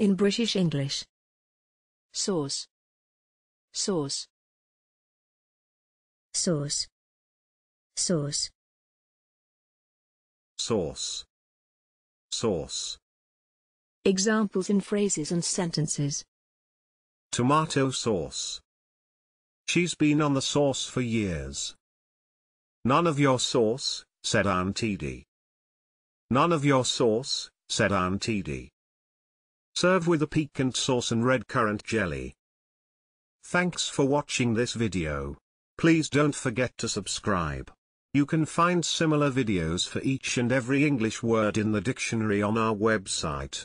in British English. Sauce. Sauce. Sauce. Sauce. Sauce. Sauce. Examples in phrases and sentences. Tomato sauce. She's been on the sauce for years. None of your sauce, said Aunt Edie. None of your sauce, said Aunt Edie. Serve with a piquant sauce and red currant jelly. Thanks for watching this video. Please don't forget to subscribe. You can find similar videos for each and every English word in the dictionary on our website.